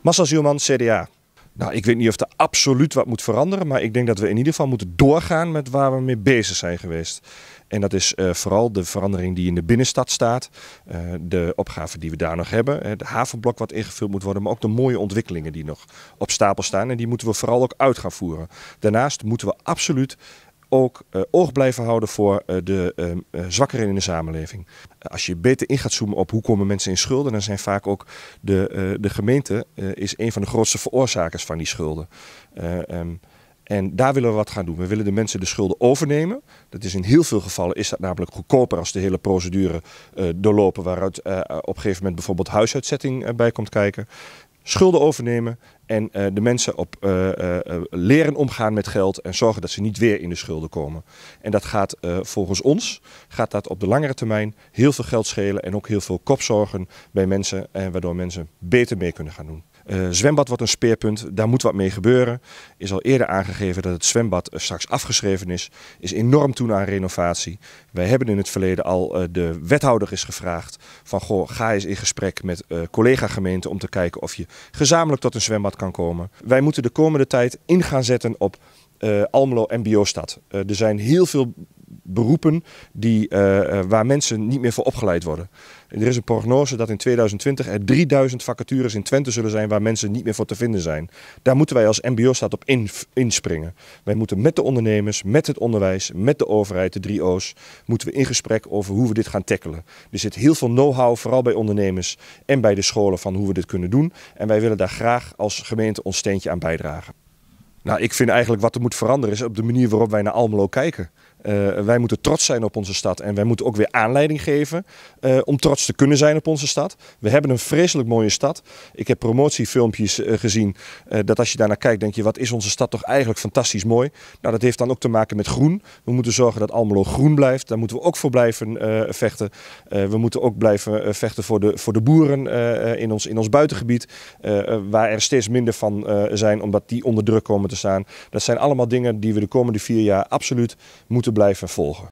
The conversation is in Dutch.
Massa Zielman CDA. Nou, ik weet niet of er absoluut wat moet veranderen, maar ik denk dat we in ieder geval moeten doorgaan met waar we mee bezig zijn geweest. En dat is eh, vooral de verandering die in de binnenstad staat, eh, de opgave die we daar nog hebben, het havenblok wat ingevuld moet worden, maar ook de mooie ontwikkelingen die nog op stapel staan en die moeten we vooral ook uit gaan voeren. Daarnaast moeten we absoluut ook eh, oog blijven houden voor eh, de ehm, eh, zwakkeren in de samenleving. Als je beter in gaat zoomen op hoe komen mensen in schulden, dan zijn vaak ook de, de gemeente is een van de grootste veroorzakers van die schulden. Ehm, en daar willen we wat gaan doen. We willen de mensen de schulden overnemen. Dat is in heel veel gevallen is dat namelijk goedkoper als de hele procedure doorlopen, waaruit op een gegeven moment bijvoorbeeld huisuitzetting bij komt kijken schulden overnemen en eh, de mensen op eh, eh, leren omgaan met geld en zorgen dat ze niet weer in de schulden komen. En dat gaat volgens ons, gaat dat op de langere termijn heel veel geld schelen en ook heel veel kopzorgen bij mensen, en waardoor mensen beter mee kunnen gaan doen. Eh, zwembad wordt een speerpunt, daar moet wat mee gebeuren. Is al eerder aangegeven dat het zwembad eh, straks afgeschreven is. Is enorm toen aan renovatie. Wij hebben in het verleden al eh, de wethouder is gevraagd van goh, ga eens in gesprek met uh, collega-gemeenten om te kijken of je gezamenlijk tot een zwembad kan komen. Wij moeten de komende tijd ingaan zetten op uh, Almelo MBO-stad. er zijn heel veel beroepen die, eh, eh, waar mensen niet meer voor opgeleid worden. er is een prognose dat in 2020 er 3000 vacatures in Twente zullen zijn waar mensen niet meer voor te vinden zijn. Daar moeten wij als MBO-staat op inspringen. Wij moeten met de ondernemers, met het onderwijs, met de overheid, de drie O's, moeten we in gesprek over hoe we dit gaan tackelen. Er zit heel veel know-how, vooral bij ondernemers en bij de scholen, van hoe we dit kunnen doen. En wij willen daar graag als gemeente ons steentje aan bijdragen. Nou, ik vind eigenlijk wat er moet veranderen is op de manier waarop wij naar Almelo kijken. Eh, wij moeten trots zijn op onze stad en wij moeten ook weer aanleiding geven eh, om trots te kunnen zijn op onze stad. We hebben een vreselijk mooie stad. Ik heb promotiefilmpjes eh, gezien dat als je daarnaar kijkt denk je wat is onze stad toch eigenlijk fantastisch mooi. Nou dat heeft dan ook te maken met groen. We moeten zorgen dat Almelo groen blijft. Daar moeten we ook voor blijven vechten. we moeten ook blijven vechten voor de, voor de boeren in, ons, in ons buitengebied waar er steeds minder van zijn omdat die onder druk komen te staan. Dat zijn allemaal dingen die we de komende vier jaar absoluut moeten blijven volgen.